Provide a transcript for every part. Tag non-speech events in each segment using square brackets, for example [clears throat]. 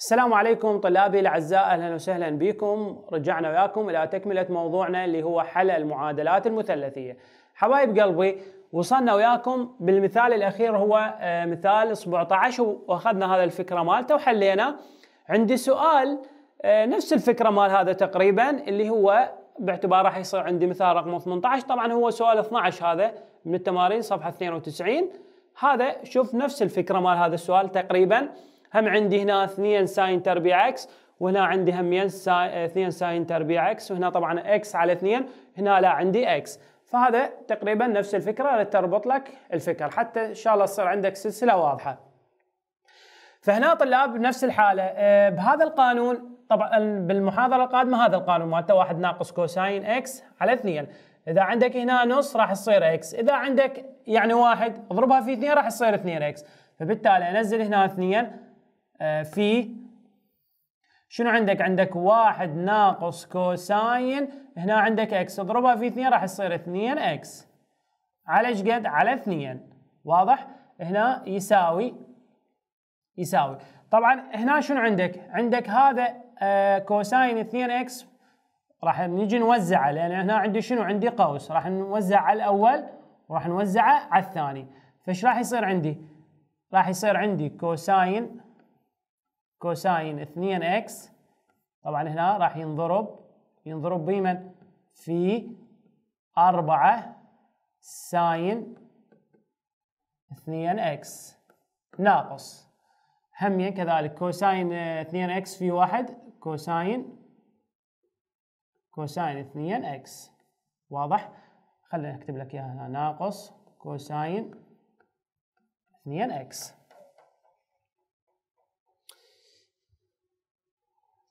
السلام عليكم طلابي الاعزاء اهلا وسهلا بكم رجعنا وياكم الى تكمله موضوعنا اللي هو حل المعادلات المثلثيه حبايب قلبي وصلنا وياكم بالمثال الاخير هو آه، مثال 17 واخذنا هذا الفكره مالته وحلينا عندي سؤال آه، نفس الفكره مال هذا تقريبا اللي هو باعتبار راح يصير عندي مثال رقم 18 طبعا هو سؤال 12 هذا من التمارين صفحه 92 هذا شوف نفس الفكره مال هذا السؤال تقريبا هم عندي هنا 2 ساين تربيع اكس وهنا عندي هم 2 ساين تربيع اكس وهنا طبعا اكس على 2 هنا لا عندي اكس فهذا تقريبا نفس الفكره اللي تربط لك الفكر حتى ان شاء الله تصير عندك سلسله واضحه. فهنا طلاب نفس الحاله آه، بهذا القانون طبعا بالمحاضره القادمه هذا القانون مالته واحد ناقص كوساين اكس على 2 اذا عندك هنا نص راح تصير اكس اذا عندك يعني واحد اضربها في 2 راح تصير 2 اكس فبالتالي انزل هنا 2 آه، في شنو عندك؟ عندك واحد ناقص كوساين هنا عندك اكس اضربها في اثنين راح يصير اثنين اكس على ايش قد؟ على اثنين واضح؟ هنا يساوي يساوي طبعا هنا شنو عندك؟ عندك هذا آه كوساين 2 اكس راح نجي نوزعه لان هنا عندي شنو؟ عندي قوس راح نوزع على الاول وراح نوزعه على الثاني فايش راح يصير عندي؟ راح يصير عندي كوساين كوساين 2 اكس طبعا هنا راح ينضرب ينضرب بمن في 4 ساين 2 اكس ناقص همين كذلك كوساين 2 اكس في واحد كوساين كوساين 2 اكس واضح خلينا اكتب لك اياها ناقص كوساين 2 اكس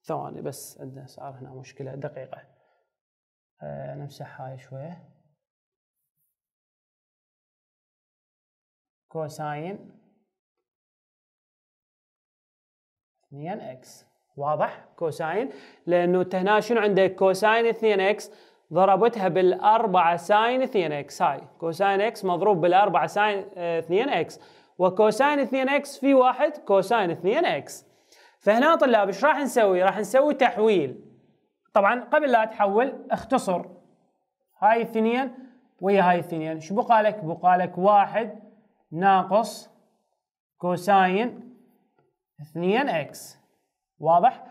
ثواني بس عندنا صار هنا مشكلة دقيقة آه نمسح هاي شوية كوساين اثنين اكس واضح كوساين لانه انت هنا شنو عندك كوساين 2 اكس ضربتها بالأربعة ساين 2 اكس هاي كوساين اكس مضروب بالأربعة ساين 2 آه، اكس وكوساين 2 اكس في واحد كوساين 2 اكس فهنا طلاب ايش راح نسوي؟ راح نسوي تحويل طبعا قبل لا تحول اختصر هاي الثنين ويا هاي الثنين، شو بقى لك؟ بقى لك واحد ناقص كوساين 2 اكس واضح؟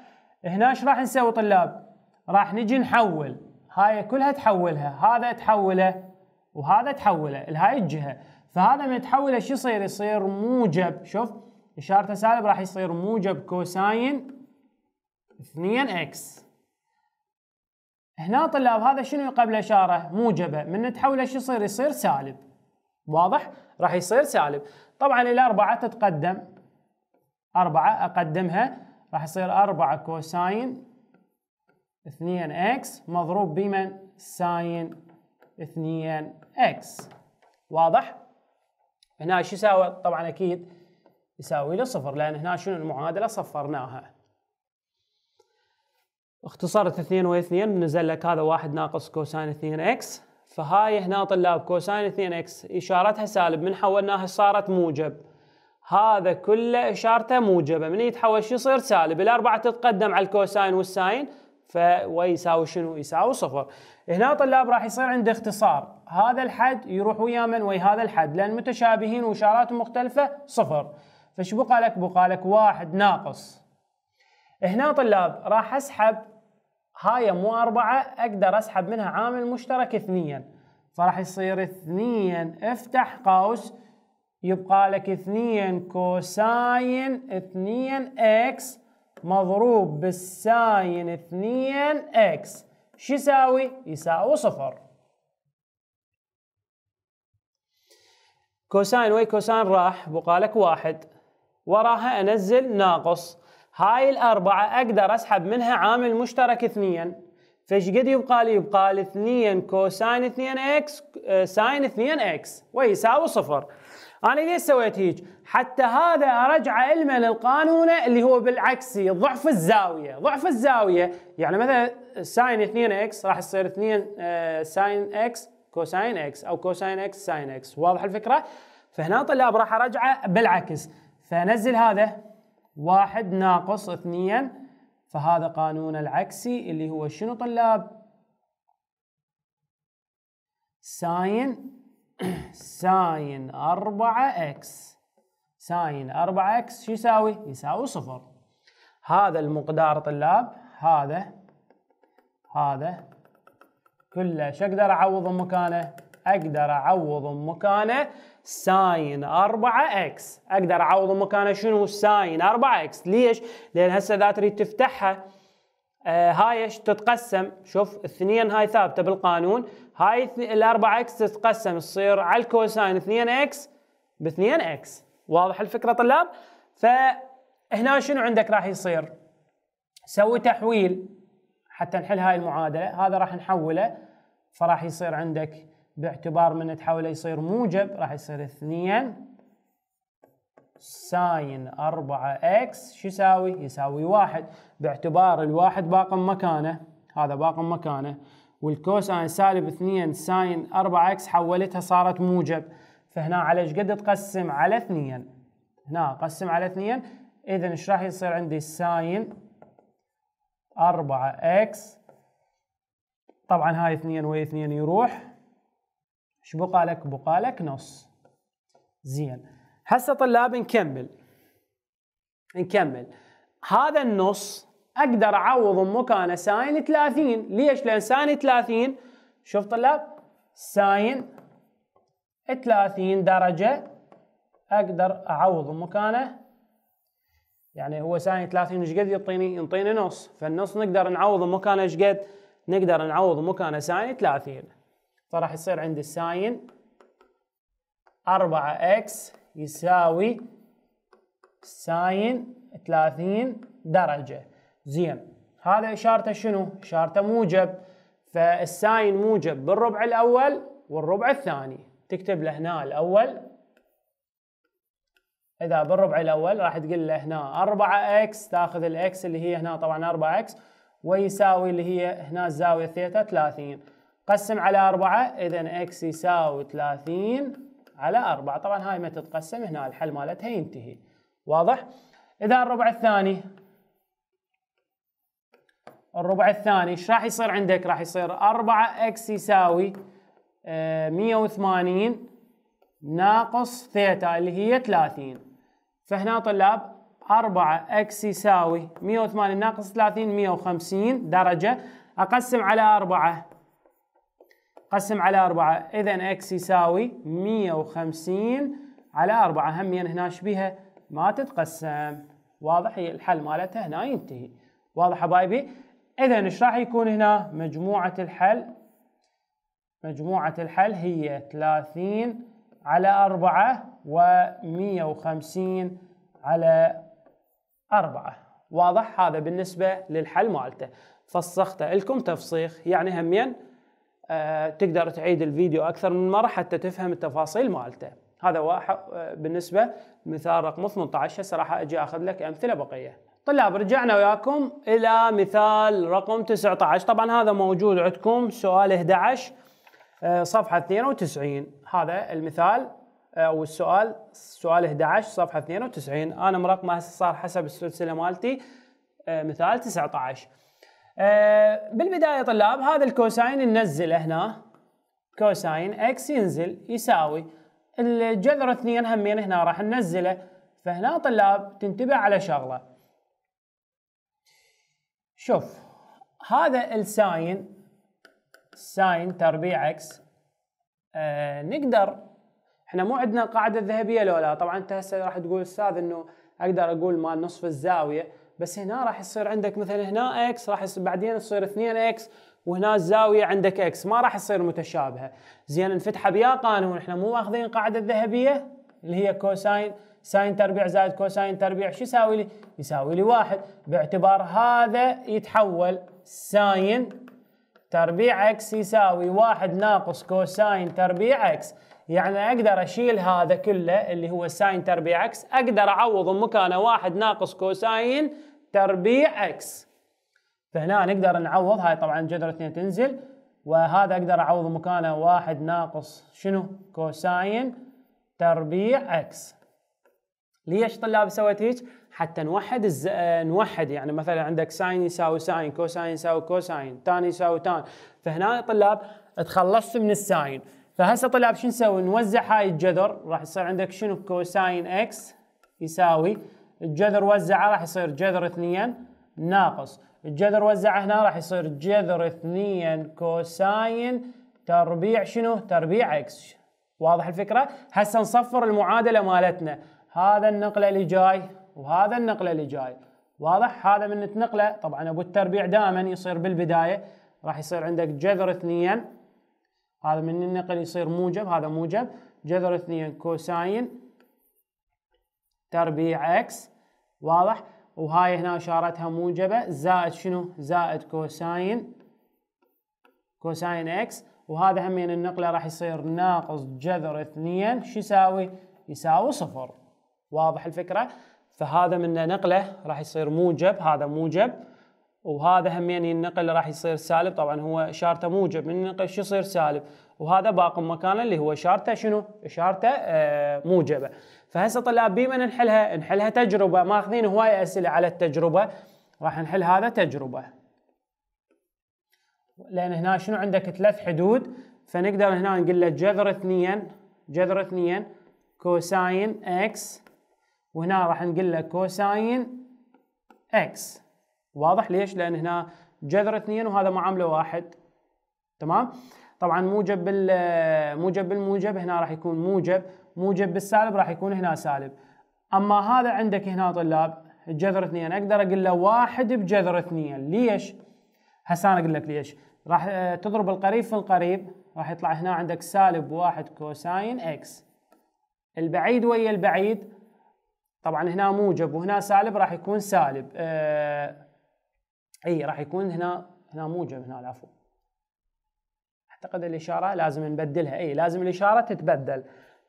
هنا ايش راح نسوي طلاب؟ راح نجي نحول هاي كلها تحولها هذا تحوله وهذا تحوله لهاي الجهه فهذا من تحوله شو يصير؟ يصير موجب شوف إشارته سالب راح يصير موجب كوساين 2x هنا طلاب هذا شنو يقبل إشارة موجبة من تحوله شو يصير يصير سالب واضح راح يصير سالب طبعا إلى أربعة تتقدم أربعة أقدمها راح يصير أربعة كوساين 2x مضروب بمن ساين 2x واضح هنا شو يساوي طبعا أكيد يساوي له صفر لان هنا شنو المعادله صفرناها اختصرت 2 و2 نزل لك هذا 1 ناقص كوساين 2 اكس فهاي هنا طلاب كوساين 2 اكس اشارتها سالب من حولناها صارت موجب هذا كله اشارته موجبه من يتحول شو يصير سالب الاربعه تتقدم على الكوساين والساين يساوي شنو يساوي صفر هنا طلاب راح يصير عنده اختصار هذا الحد يروح ويا من وي هذا الحد لان متشابهين واشاراتهم مختلفه صفر فش بقى لك بقى لك واحد ناقص هنا طلاب راح اسحب هاي مو أربعة أقدر أسحب منها عامل مشترك اثنين فراح يصير اثنين افتح قوس يبقى لك اثنين كوساين اثنين اكس مضروب بالساين اثنين اكس شو يساوي؟ يساوي صفر كوساين وي كوساين راح بقى لك واحد وراها انزل ناقص هاي الاربعه اقدر اسحب منها عامل مشترك اثنين فايش قد يبقى لي؟ يبقى لي 2 كوساين 2 اكس ساين 2 اكس ويساوي صفر. انا ليش سويت هيك؟ حتى هذا ارجعه علما للقانون اللي هو بالعكسي ضعف الزاويه، ضعف الزاويه يعني مثلا ساين 2 اكس راح يصير 2 آه، ساين اكس كوساين اكس او كوساين اكس ساين اكس، واضح الفكره؟ فهنا طلاب راح ارجعه بالعكس، فانزل هذا واحد ناقص اثنين فهذا قانون العكسي اللي هو شنو طلاب ساين [clears throat] ساين 4 اكس ساين 4 اكس شو يساوي؟ يساوي صفر هذا المقدار طلاب هذا هذا كله شو اقدر اعوضه مكانه؟ اقدر اعوض مكانه ساين 4 اكس اقدر اعوض مكانه شنو ساين 4 اكس ليش لان هسه اذا تريد تفتحها آه هاي تتقسم شوف اثنين هاي ثابته بالقانون هاي 4 اكس تتقسم تصير على الكوساين 2 اكس ب 2 اكس واضح الفكره طلاب فهنا شنو عندك راح يصير سوي تحويل حتى نحل هاي المعادله هذا راح نحوله فراح يصير عندك باعتبار من تحوله يصير موجب راح يصير 2 ساين 4 اكس شو يساوي؟ يساوي واحد باعتبار الواحد باقي مكانه هذا باقي مكانه والكوساين سالب 2 ساين 4 اكس حولتها صارت موجب فهنا على ايش قد تقسم على 2 هنا اقسم على 2 اذا ايش راح يصير عندي ساين 4 اكس طبعا هاي 2 ويا 2 يروح شو بقى لك نص زين هسه طلاب نكمل نكمل هذا النص اقدر اعوض مكانه ساين 30 ليش لان ساين 30 شوف طلاب ساين 30 درجه اقدر اعوض مكانه يعني هو ساين 30 ايش قد يعطيني؟ يعطيني نص، فالنص نقدر نعوض مكانه ايش قد؟ نقدر نعوض مكانه ساين 30. فراح يصير عندي ساين 4 x يساوي ساين 30 درجة زين هذا اشارته شنو؟ اشارته موجب فالساين موجب بالربع الاول والربع الثاني تكتب له هنا الاول اذا بالربع الاول راح تقول له هنا 4 x تاخذ الاكس اللي هي هنا طبعا 4 x ويساوي اللي هي هنا الزاويه ثيتا 30 قسم على 4 اذا اكس يساوي 30 على 4 طبعا هاي ما تتقسم هنا الحل مالتها ينتهي واضح اذا الربع الثاني الربع الثاني ايش راح يصير عندك راح يصير 4 اكس يساوي 180 آه، ناقص ثيتا اللي هي 30 فهنا طلاب 4 اكس يساوي 180 ناقص 30 150 درجة أقسم على 4 قسم على 4 اذا اكس يساوي 150 على 4 همين هنا شبيها ما تتقسم واضح الحل مالتها هنا ينتهي واضح حبايبي اذا ايش راح يكون هنا مجموعه الحل مجموعه الحل هي 30 على 4 و150 على 4 واضح هذا بالنسبه للحل مالته فسخته لكم تفسيخ يعني همين آه، تقدر تعيد الفيديو اكثر من مره حتى تفهم التفاصيل مالته هذا واحد آه، بالنسبه مثال رقم 18 هسه راح اجي اخذ لك امثله بقيه طلاب رجعنا وياكم الى مثال رقم 19 طبعا هذا موجود عندكم سؤال 11 آه، صفحه 92 هذا المثال او السؤال سؤال 11 صفحه 92 انا مرقمه هسه صار حسب السلسله مالتي مثال 19 آه، بالبدايه طلاب هذا الكوساين ننزله هنا كوساين اكس ينزل يساوي الجذر اثنين همين هنا راح ننزله فهنا طلاب تنتبه على شغله شوف هذا الساين ساين تربيع اكس آه نقدر احنا مو عندنا القاعده الذهبيه لولا طبعا انت هسه راح تقول استاذ انه اقدر اقول مال نصف الزاويه بس هنا راح يصير عندك مثلا هنا اكس راح بعدين تصير 2 اكس وهنا الزاويه عندك اكس ما راح تصير متشابهه زين انفتحها بيا قانون احنا مو ماخذين قاعده ذهبيه اللي هي كوساين ساين تربيع زائد كوساين تربيع شو يساوي لي؟ يساوي لي واحد باعتبار هذا يتحول ساين تربيع اكس يساوي واحد ناقص كوساين تربيع اكس يعني اقدر اشيل هذا كله اللي هو ساين تربيع اكس اقدر اعوض مكانه واحد ناقص كوساين تربيع اكس فهنا نقدر نعوض هاي طبعا جذر 2 تنزل وهذا اقدر اعوض مكانه واحد ناقص شنو كوساين تربيع اكس ليش طلاب سويت هيك حتى نوحد الز... آه، نوحد يعني مثلا عندك ساين يساوي ساين كوساين يساوي كوساين تان يساوي تان فهنا طلاب تخلصت من الساين فهسه طلاب شو نسوي نوزع هاي الجذر راح يصير عندك شنو كوساين اكس يساوي الجذر وزعه راح يصير جذر اثنين ناقص الجذر وزعه هنا راح يصير جذر اثنين كوساين تربيع شنو تربيع اكس واضح الفكره هسه نصفر المعادله مالتنا هذا النقله اللي جاي وهذا النقله اللي جاي واضح هذا من نتنقله طبعا ابو التربيع دائما يصير بالبدايه راح يصير عندك جذر اثنين هذا من النقل يصير موجب هذا موجب جذر اثنين كوساين تربيع اكس واضح وهاي هنا اشارتها موجبه زائد شنو زائد كوساين كوساين اكس وهذا همين يعني النقله راح يصير ناقص جذر 2 شو يساوي يساوي صفر واضح الفكره فهذا من نقله راح يصير موجب هذا موجب وهذا همين يعني النقل راح يصير سالب طبعا هو اشارته موجب من النقل شو يصير سالب وهذا باقي مكانه اللي هو اشارته شنو اشارته آه موجبه فهسه طلاب بما نحلها نحلها تجربه ماخذين هوايه اسئله على التجربه راح نحل هذا تجربه لان هنا شنو عندك ثلاث حدود فنقدر هنا نقول له جذر اثنين جذر اثنين كوساين اكس وهنا راح نقول له كوساين اكس واضح ليش؟ لان هنا جذر اثنين وهذا معامله واحد تمام؟ طبعا موجب موجب بالموجب هنا راح يكون موجب موجب بالسالب راح يكون هنا سالب اما هذا عندك هنا طلاب جذر اثنين اقدر اقول له واحد بجذر اثنين ليش؟ هسه انا اقول لك ليش راح آه، تضرب القريب في القريب راح يطلع هنا عندك سالب واحد كوساين اكس البعيد ويا البعيد طبعا هنا موجب وهنا سالب راح يكون سالب اه اي راح يكون هنا هنا موجب هنا العفو اعتقد الاشاره لازم نبدلها اي لازم الاشاره تتبدل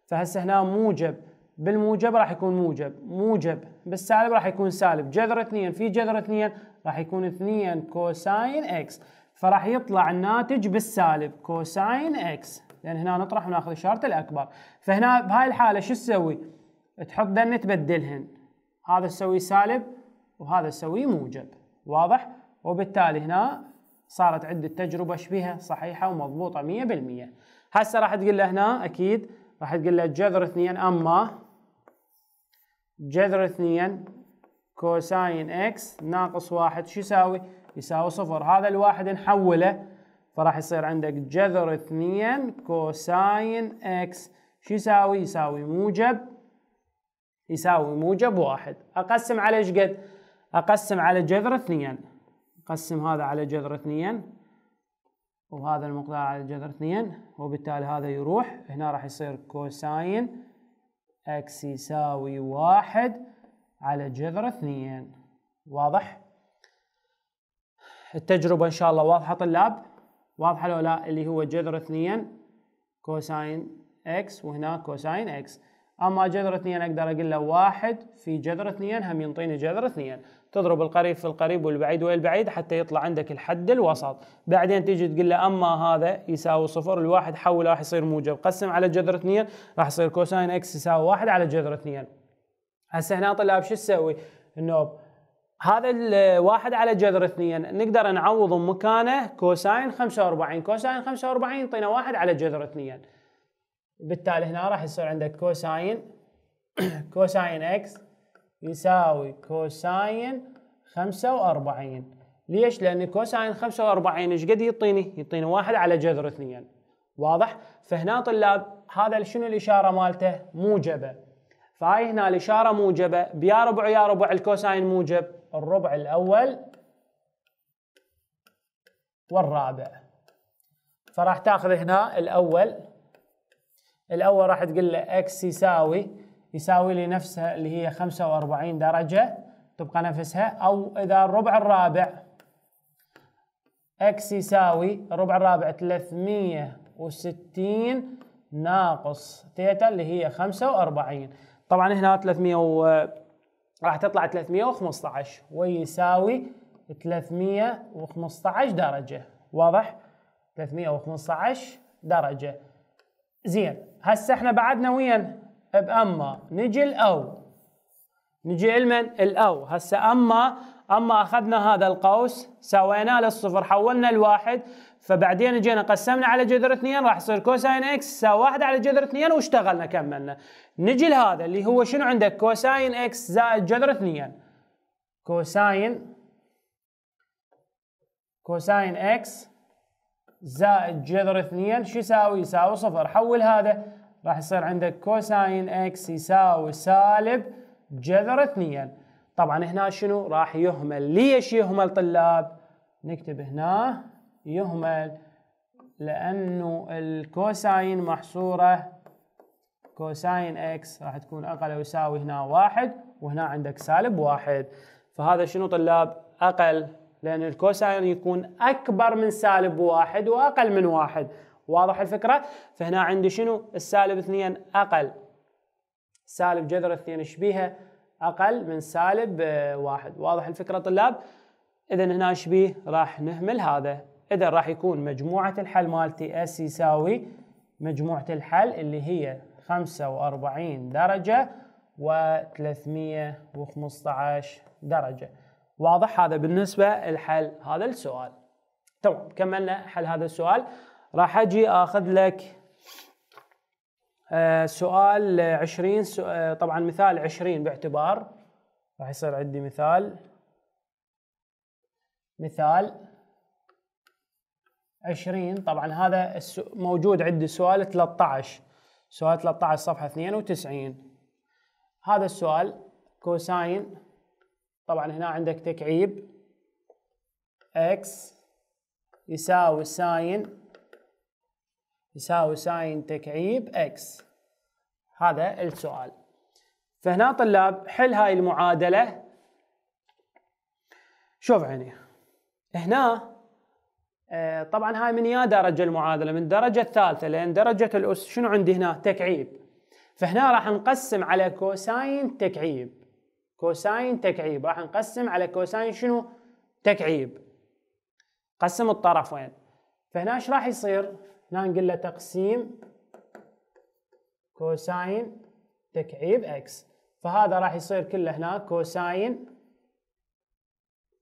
فهسه هنا موجب بالموجب راح يكون موجب موجب بالسالب راح يكون سالب جذر 2 في جذر 2 راح يكون 2 كوساين اكس فراح يطلع الناتج بالسالب كوساين اكس لان هنا نطرح وناخذ اشاره الاكبر فهنا بهاي الحاله شو تسوي؟ تحط دن تبدلهن هذا تسوي سالب وهذا تسوي موجب واضح؟ وبالتالي هنا صارت عدة تجربه شبيهه صحيحه ومضبوطه 100% هسه راح تقول له هنا اكيد راح تقول له جذر اثنين اما جذر اثنين كوساين اكس ناقص واحد شو يساوي؟ يساوي صفر هذا الواحد نحوله فراح يصير عندك جذر اثنين كوساين اكس شو يساوي؟ يساوي موجب يساوي موجب واحد اقسم على ايش قد؟ اقسم على جذر اثنين اقسم هذا على جذر اثنين وهذا المقدار على الجذر 2 وبالتالي هذا يروح هنا راح يصير كوساين اكس يساوي 1 على الجذر 2 واضح؟ التجربة ان شاء الله واضحة طلاب؟ واضحة لو لا اللي هو جذر 2 كوساين اكس وهنا كوساين اكس اما جذر 2 اقدر اقول له 1 في جذر 2 هم ينطيني جذر 2 تضرب القريب في القريب والبعيد والبعيد حتى يطلع عندك الحد الوسط بعدين تيجي تقول له اما هذا يساوي صفر الواحد حول راح يصير موجب قسم على جذر 2 راح يصير كوساين اكس يساوي 1 على جذر 2 هسه هنا طلاب شو تسوي النوب هذا الواحد على جذر 2 نقدر نعوض مكانه كوساين 45 كوساين 45 يعطينا 1 على جذر 2 بالتالي هنا راح يصير عندك كوساين كوساين اكس يساوي كوساين 45 ليش؟ لأن كوساين 45 ايش قد يعطيني؟ يعطيني واحد على جذر اثنين واضح؟ فهنا طلاب هذا شنو الإشارة مالته؟ موجبة فهاي هنا الإشارة موجبة بيا ربع يا ربع الكوساين موجب الربع الأول والرابع فراح تاخذ هنا الأول الاول راح تقول له اكس يساوي يساوي لي نفسها اللي هي 45 درجه تبقى نفسها او اذا الربع الرابع اكس يساوي الربع الرابع 360 ناقص ثيتا اللي هي 45 طبعا هنا 300 و... راح تطلع 315 ويساوي 315 درجه واضح 315 درجه زين هسه احنا بعدنا وين باما نجي الاو نجي لمن الاو هسه اما اما اخذنا هذا القوس سويناه للصفر حولنا الواحد فبعدين جينا قسمنا على جذر 2 راح يصير كوساين اكس تساوي 1 على جذر 2 واشتغلنا كملنا نجي لهذا اللي هو شنو عندك كوساين اكس زائد جذر 2 كوساين كوساين اكس زائد جذر اثنين شو يساوي؟ يساوي صفر حول هذا راح يصير عندك كوساين اكس يساوي سالب جذر اثنين طبعا هنا شنو راح يهمل ليش يهمل طلاب نكتب هنا يهمل لانه الكوساين محصوره كوساين اكس راح تكون اقل او يساوي هنا واحد وهنا عندك سالب واحد فهذا شنو طلاب اقل لأن الكوساين يكون أكبر من سالب واحد وأقل من واحد واضح الفكرة؟ فهنا عندي شنو؟ السالب اثنين أقل سالب جذر اثنين شبيهة أقل من سالب آه، واحد واضح الفكرة طلاب؟ إذا هنا شبيه راح نهمل هذا إذا راح يكون مجموعة الحل مالتي S يساوي مجموعة الحل اللي هي 45 درجة و315 درجة واضح هذا بالنسبة لحل هذا السؤال تمام طيب، كملنا حل هذا السؤال راح اجي اخذ لك آه، سؤال 20 آه، طبعا مثال 20 باعتبار راح يصير عندي مثال مثال 20 طبعا هذا موجود عندي سؤال 13 سؤال 13 صفحة 92 هذا السؤال كوساين طبعا هنا عندك تكعيب اكس يساوي ساين يساوي ساين تكعيب اكس هذا السؤال فهنا طلاب حل هاي المعادلة شوف عيني هنا آه، طبعا هاي من يا درجة المعادلة من الدرجة الثالثة لأن درجة الأس شنو عندي هنا تكعيب فهنا راح نقسم على كوساين تكعيب كوساين تكعيب راح نقسم على كوساين شنو تكعيب قسم الطرفين فهنا ايش راح يصير هنا نقول له تقسيم كوساين تكعيب اكس فهذا راح يصير كله هنا كوساين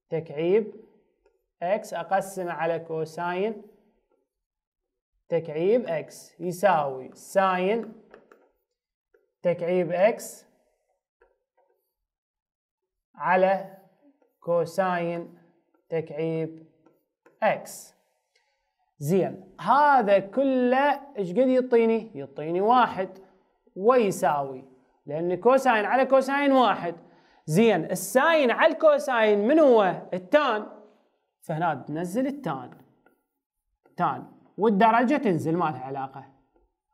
تكعيب اكس اقسمه على كوساين تكعيب اكس يساوي ساين تكعيب اكس على كوساين تكعيب اكس زين هذا كله ايش قد يعطيني؟ يعطيني واحد ويساوي لان كوساين على كوساين واحد زين الساين على الكوساين من هو؟ التان فهنا تنزل التان تان والدرجه تنزل ما لها علاقه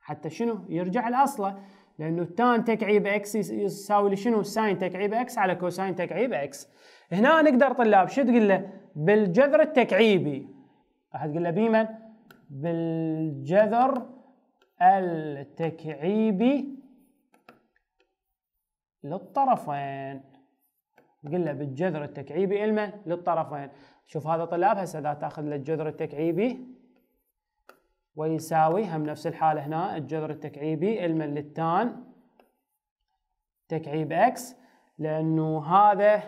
حتى شنو؟ يرجع لاصله لانه التان تكعيب اكس يساوي شنو؟ ساين تكعيب اكس على كوساين تكعيب اكس هنا نقدر طلاب شو تقول له بالجذر التكعيبي راح تقول له بيمن بالجذر التكعيبي للطرفين تقول له بالجذر التكعيبي المن للطرفين شوف هذا طلاب هسه اذا تاخذ له الجذر التكعيبي ويساوي هم نفس الحالة هنا الجذر التكعيبي المن للتان تكعيب اكس لأنه هذا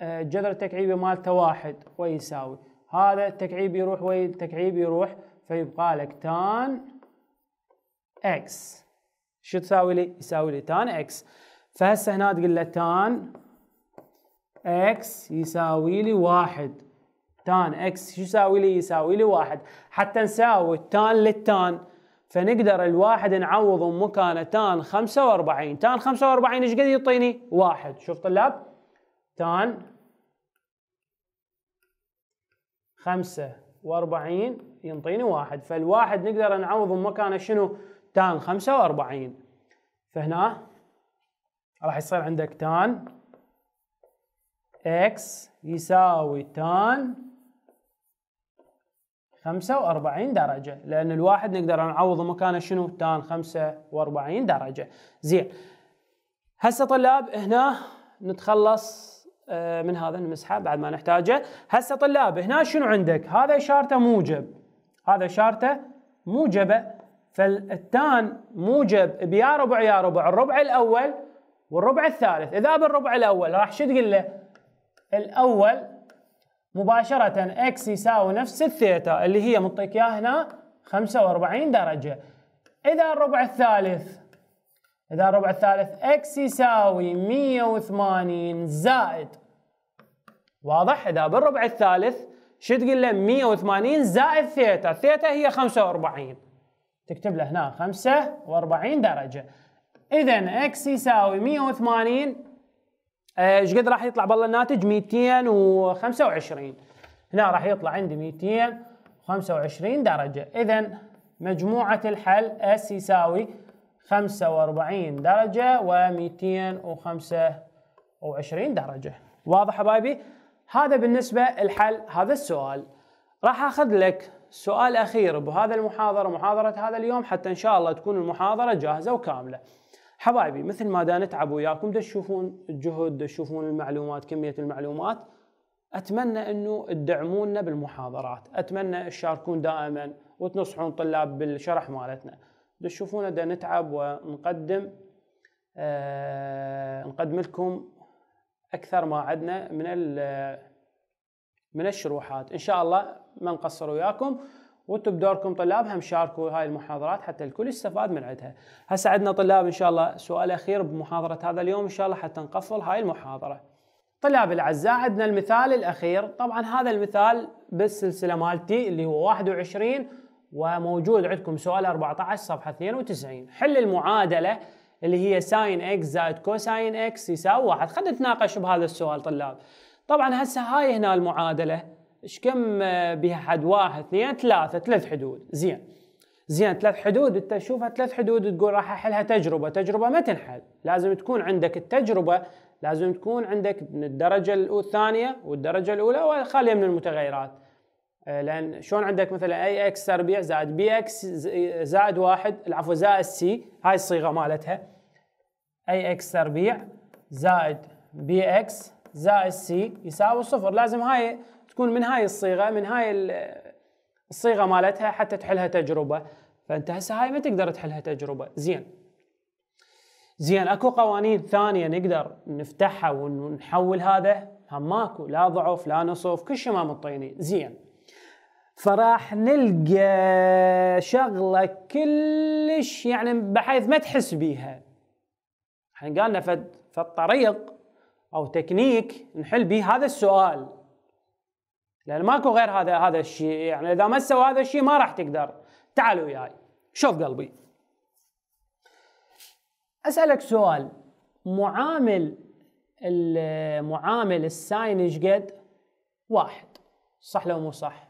آه، الجذر التكعيبي مالته واحد ويساوي هذا التكعيب يروح والتكعيب يروح فيبقى لك تان اكس شو تساوي لي؟ يساوي لي تان اكس فهسه هنا تقول له تان اكس يساوي لي واحد تان اكس شو يساوي لي؟ يساوي لي واحد حتى نساوي التان للتان فنقدر الواحد نعوضه مكانه تان 45 تان 45 ايش قد يعطيني؟ واحد شوف طلاب تان 45 ينطيني واحد فالواحد نقدر نعوضه مكانه شنو؟ تان 45 فهنا راح يصير عندك تان اكس يساوي تان 45 درجة لأن الواحد نقدر نعوض مكانه شنو تان 45 درجة زين هسه طلاب هنا نتخلص آه، من هذا المسحة بعد ما نحتاجه هسه طلاب هنا شنو عندك هذا إشارته موجب هذا إشارته موجبة فالتان موجب بيا ربع يا ربع الربع الأول والربع الثالث إذا بالربع الأول راح شو تقول له الأول مباشرة x يساوي نفس الثيتا اللي هي منطيك اياها هنا 45 درجة. إذا الربع الثالث إذا الربع الثالث x يساوي 180 زائد واضح؟ إذا بالربع الثالث شو تقول له 180 زائد ثيتا، ثيتا هي 45 تكتب له هنا 45 درجة. إذا x يساوي 180 آه، ايش قد راح يطلع بالله الناتج 225 هنا راح يطلع عندي 225 درجه اذا مجموعه الحل اس يساوي 45 درجه و225 درجه واضح حبايبي هذا بالنسبه لحل هذا السؤال راح اخذ لك سؤال اخير بهذا المحاضره محاضره هذا اليوم حتى ان شاء الله تكون المحاضره جاهزه وكامله حبايبي مثل ما دا نتعب وياكم دا تشوفون الجهد دا تشوفون المعلومات كمية المعلومات اتمنى انه تدعمونا بالمحاضرات اتمنى تشاركون دائما وتنصحون طلاب بالشرح مالتنا تشوفونا دا نتعب ونقدم آه نقدم لكم اكثر ما عدنا من من الشروحات ان شاء الله ما نقصر وياكم وانتم بدوركم طلاب هم شاركوا هاي المحاضرات حتى الكل يستفاد من عندها هسه عندنا طلاب ان شاء الله سؤال اخير بمحاضره هذا اليوم ان شاء الله حتى نقفل هاي المحاضره طلاب الاعزاء عندنا المثال الاخير طبعا هذا المثال بالسلسله مالتي اللي هو 21 وموجود عندكم سؤال 14 صفحه 92 حل المعادله اللي هي ساين اكس زائد كوساين اكس يساوي واحد خلينا نتناقش بهذا السؤال طلاب طبعا هسه هاي هنا المعادله ايش كم بها حد واحد اثنين ثلاثه ثلاث حدود زين زين ثلاث حدود انت تشوفها ثلاث حدود تقول راح احلها تجربه تجربه ما تنحل لازم تكون عندك التجربه لازم تكون عندك من الدرجه الثانيه والدرجه الاولى وخاليه من المتغيرات آه، لان شلون عندك مثلا اي اكس تربيع زائد بي اكس زائد واحد العفو زائد سي هاي الصيغه مالتها اي اكس تربيع زائد بي اكس زائد سي يساوي صفر لازم هاي تكون من هاي الصيغه من هاي الصيغه مالتها حتى تحلها تجربه فانت هسه هاي ما تقدر تحلها تجربه زين زين اكو قوانين ثانيه نقدر نفتحها ونحول هذا هم ماكو لا ضعف لا نصف كل شيء ما مطينين زين فراح نلقى شغله كلش يعني بحيث ما تحس بيها احنا قالنا فد فالطريق او تكنيك نحل به هذا السؤال لان ماكو غير هذا هذا الشيء يعني اذا ما سوى هذا الشيء ما راح تقدر تعال وياي شوف قلبي اسالك سؤال معامل المعامل الساين ايش قد؟ واحد صح لو مو صح؟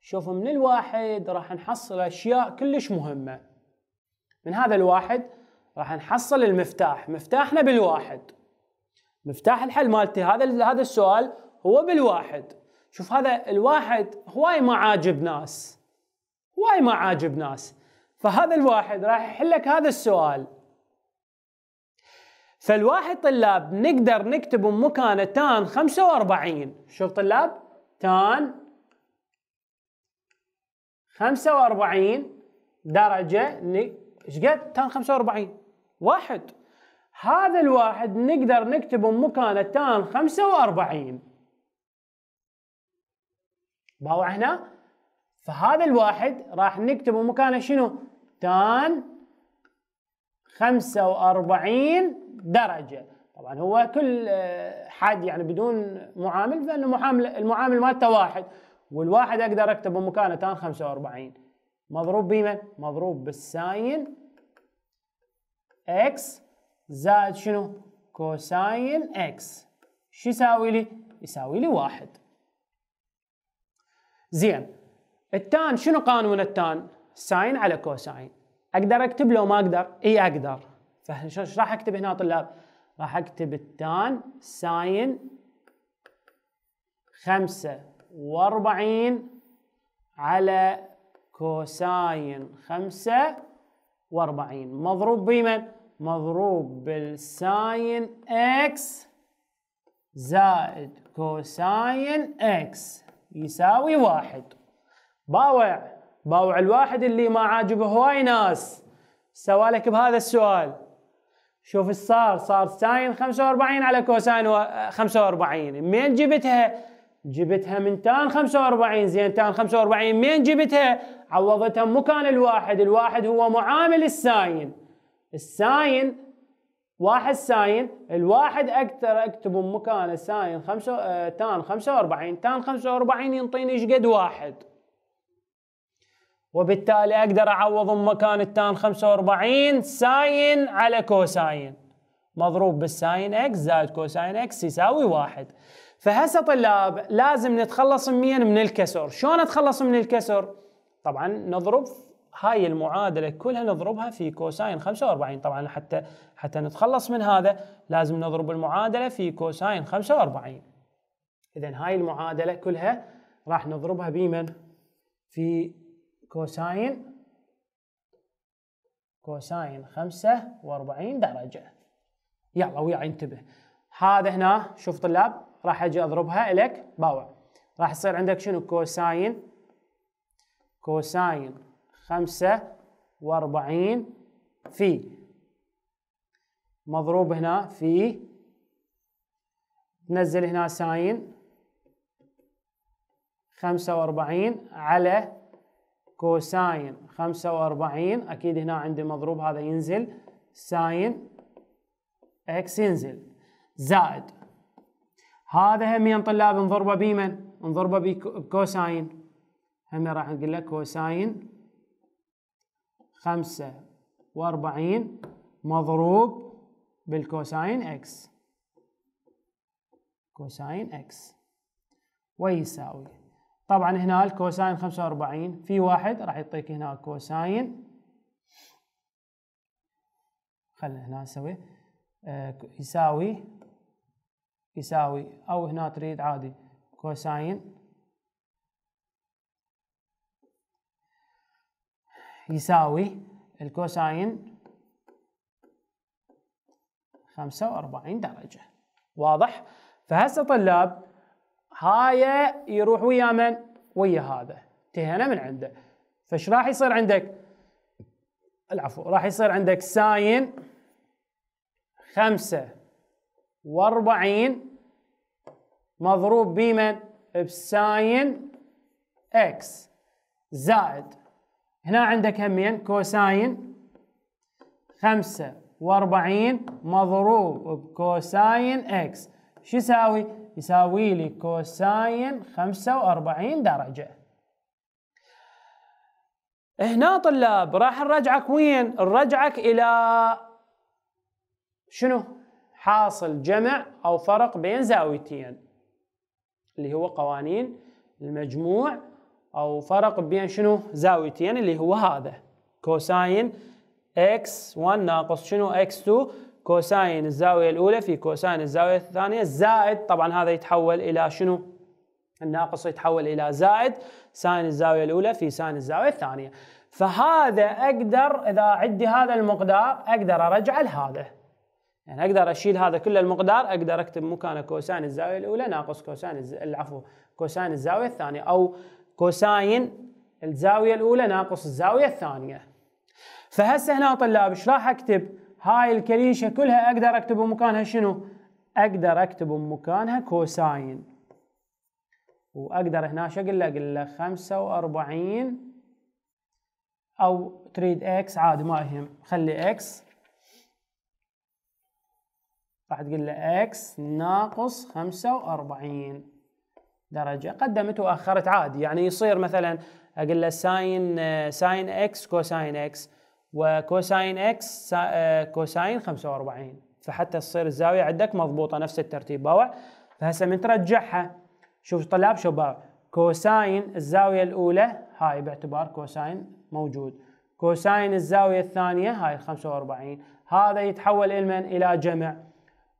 شوف من الواحد راح نحصل اشياء كلش مهمه من هذا الواحد راح نحصل المفتاح مفتاحنا بالواحد مفتاح الحل مالتي هذا هذا السؤال هو بالواحد شوف هذا الواحد هواي ما عاجب ناس هواي ما عاجب ناس فهذا الواحد راح يحلك هذا السؤال فالواحد طلاب نقدر نكتب مكانه تان 45 شوف طلاب تان 45 درجة ايش قد؟ تان 45 واحد هذا الواحد نقدر نكتبه مكانه تان 45 باوع هنا فهذا الواحد راح نكتبه مكانه شنو تان 45 درجة طبعا هو كل آه، حد يعني بدون معامل فان المعامل المعامل مالته واحد والواحد أقدر أكتبه مكانه تان 45 مضروب بمن؟ مضروب بالساين اكس زائد شنو؟ كوساين اكس شو يساوي لي؟ يساوي لي واحد زين التان شنو قانون التان؟ ساين على كوساين اقدر اكتب لو ما اقدر؟ اي اقدر فايش راح اكتب هنا طلاب؟ راح اكتب التان ساين خمسة واربعين على كوساين خمسة واربعين مضروب بمن؟ مضروب بالساين اكس زائد كوساين اكس يساوي واحد باوع باوع الواحد اللي ما عاجبه هواي ناس سوالك بهذا السؤال شوف ايش صار صار ساين 45 على كوساين 45 منين جبتها جبتها من تان 45 زين تان 45 منين جبتها عوضتها مكان الواحد الواحد هو معامل الساين الساين واحد ساين الواحد اقدر اكتبه مكانه ساين خمسة آه، تان 45 تان 45 ينطيني ايش قد واحد وبالتالي اقدر اعوض مكان التان 45 ساين على كوساين مضروب بالساين اكس زائد كوساين اكس يساوي واحد فهسه طلاب لازم نتخلص من من الكسر شلون اتخلص من الكسر طبعا نضرب هاي المعادله كلها نضربها في كوساين 45 طبعا حتى حتى نتخلص من هذا لازم نضرب المعادله في كوساين 45 اذا هاي المعادله كلها راح نضربها بمن في كوساين كوساين 45 درجه يلا وياي انتبه هذا هنا شوف طلاب راح اجي اضربها لك باوع راح يصير عندك شنو كوساين كوساين خمسة وأربعين في مضروب هنا في تنزل هنا ساين خمسة وأربعين على كوساين خمسة وأربعين أكيد هنا عندي مضروب هذا ينزل ساين اكس ينزل زائد هذا هم طلاب نضربه بمن؟ نضربه بكوساين هم راح نقول له كوساين خمسة وأربعين مضروب بالكوساين إكس كوساين إكس ويساوي طبعا هنا الكوساين 45 في واحد راح يعطيك هنا كوساين خلنا هنا نسوي آه يساوي يساوي او هنا تريد عادي كوساين يساوي الكوساين 45 درجة واضح؟ فهسه طلاب هاي يروح ويا من؟ ويا هذا انتهينا من عنده فش راح يصير عندك؟ العفو راح يصير عندك ساين 45 مضروب بمن؟ بساين اكس زائد هنا عندك همين كوساين خمسة واربعين مضروب بكوساين اكس شو يساوي؟ يساوي لي كوساين خمسة واربعين درجة هنا طلاب راح نرجعك وين؟ نرجعك إلى شنو؟ حاصل جمع أو فرق بين زاويتين اللي هو قوانين المجموع او فرق بين شنو زاويتين اللي هو هذا كوساين x1 ناقص شنو x2 كوساين الزاويه الاولى في كوساين الزاويه الثانيه زائد طبعا هذا يتحول الى شنو الناقص يتحول الى زائد ساين الزاويه الاولى في ساين الزاويه الثانيه فهذا اقدر اذا عندي هذا المقدار اقدر ارجع لهذا يعني اقدر اشيل هذا كل المقدار اقدر اكتب مكانه كوساين الزاويه الاولى ناقص كوساين الز... العفو كوساين الزاويه الثانيه او كوساين الزاوية الأولى ناقص الزاوية الثانية فهسه هنا طلاب ايش راح اكتب؟ هاي الكليشة كلها اقدر اكتب بمكانها شنو؟ اقدر اكتب بمكانها كوساين واقدر هنا ايش اقول له؟ اقول له 45 او تريد اكس عادي ما يهم خلي اكس راح تقول له اكس ناقص 45 درجه قدمت واخرت عادي يعني يصير مثلا اقول له ساين ساين اكس كوساين اكس وكوساين اكس آه، كوساين 45 فحتى تصير الزاويه عندك مضبوطه نفس الترتيب باوع فهسه من ترجعها شوف طلاب شو باوع كوساين الزاويه الاولى هاي باعتبار كوساين موجود كوساين الزاويه الثانيه هاي 45 هذا يتحول لمن الى جمع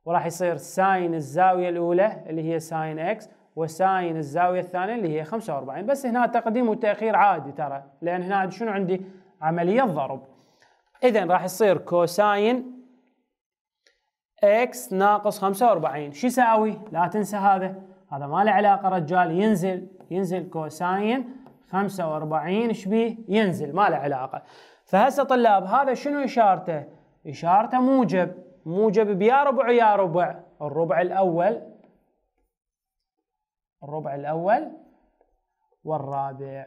وراح يصير ساين الزاويه الاولى اللي هي ساين اكس وساين الزاويه الثانيه اللي هي 45 بس هنا تقديم وتاخير عادي ترى لان هنا شنو عندي عمليه ضرب اذا راح يصير كوساين اكس ناقص 45 شو يساوي لا تنسى هذا هذا ما له علاقه رجال ينزل ينزل كوساين 45 شبيه ينزل ما له علاقه فهسه طلاب هذا شنو اشارته اشارته موجب موجب بيا ربع يا ربع الربع الاول الربع الأول والرابع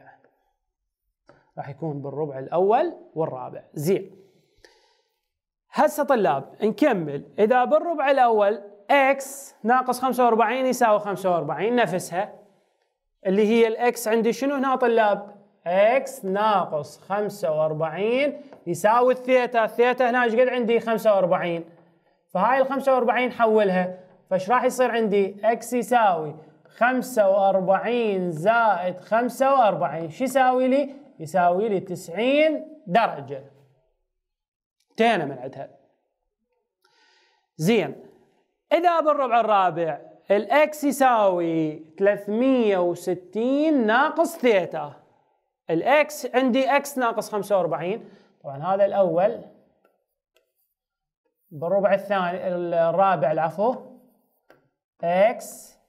راح يكون بالربع الأول والرابع زين هسه طلاب نكمل إذا بالربع الأول x ناقص 45 يساوي 45 نفسها اللي هي x عندي شنو هنا طلاب x ناقص 45 يساوي الثيتا الثيتا هنا ايش قد عندي 45 فهاي ال 45 حولها فايش راح يصير عندي x يساوي 45 زائد 45 شو يساوي لي؟ يساوي لي 90 درجة انتهينا من عندها زين إذا بالربع الرابع الإكس يساوي 360 ناقص ثيتا الإكس عندي إكس ناقص 45 طبعا هذا الأول بالربع الثاني الرابع العفو إكس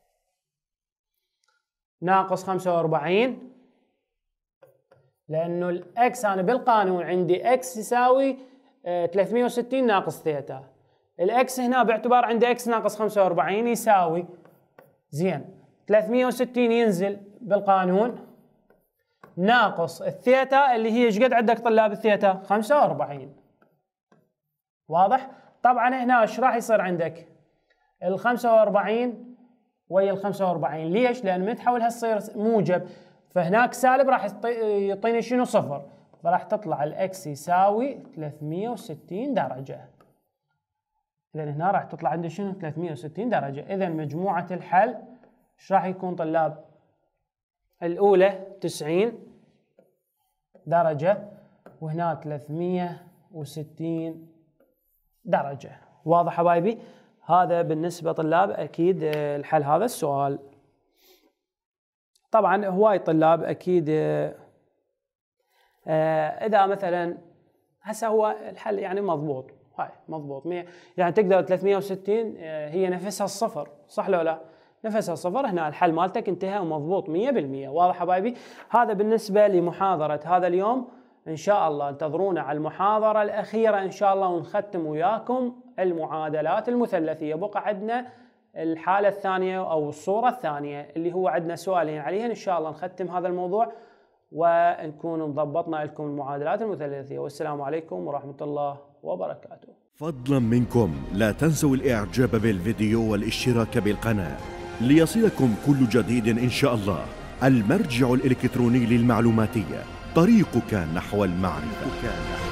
ناقص 45 لانه الاكس انا بالقانون عندي اكس يساوي 360 آه، ناقص ثيتا الاكس هنا باعتبار عندي اكس ناقص 45 يساوي زين 360 ينزل بالقانون ناقص الثيتا اللي هي ايش قد عندك طلاب الثيتا 45 واضح طبعا هنا ايش راح يصير عندك ال 45 ويا ال 45 ليش؟ لان من تحولها تصير موجب فهناك سالب راح يعطيني شنو صفر فراح تطلع الاكس يساوي 360 درجه اذا هنا راح تطلع عندي شنو 360 درجه اذا مجموعه الحل ايش راح يكون طلاب الاولى 90 درجه وهنا 360 درجه واضح حبايبي هذا بالنسبه طلاب اكيد آه، الحل هذا السؤال طبعا هواي طلاب اكيد آه، آه، اذا مثلا هسه هو الحل يعني مضبوط هاي مضبوط يعني تقدر 360 هي نفسها الصفر صح لو لا نفسها صفر هنا الحل مالتك انتهى ومضبوط 100% واضح حبايبي هذا بالنسبة لمحاضرة هذا اليوم ان شاء الله انتظرونا على المحاضرة الاخيرة ان شاء الله ونختم وياكم المعادلات المثلثيه بقى عندنا الحاله الثانيه او الصوره الثانيه اللي هو عندنا سؤالين يعني عليها ان شاء الله نختم هذا الموضوع ونكون ضبطنا لكم المعادلات المثلثيه والسلام عليكم ورحمه الله وبركاته. فضلا منكم لا تنسوا الاعجاب بالفيديو والاشتراك بالقناه ليصلكم كل جديد ان شاء الله. المرجع الالكتروني للمعلوماتيه طريقك نحو المعرفه.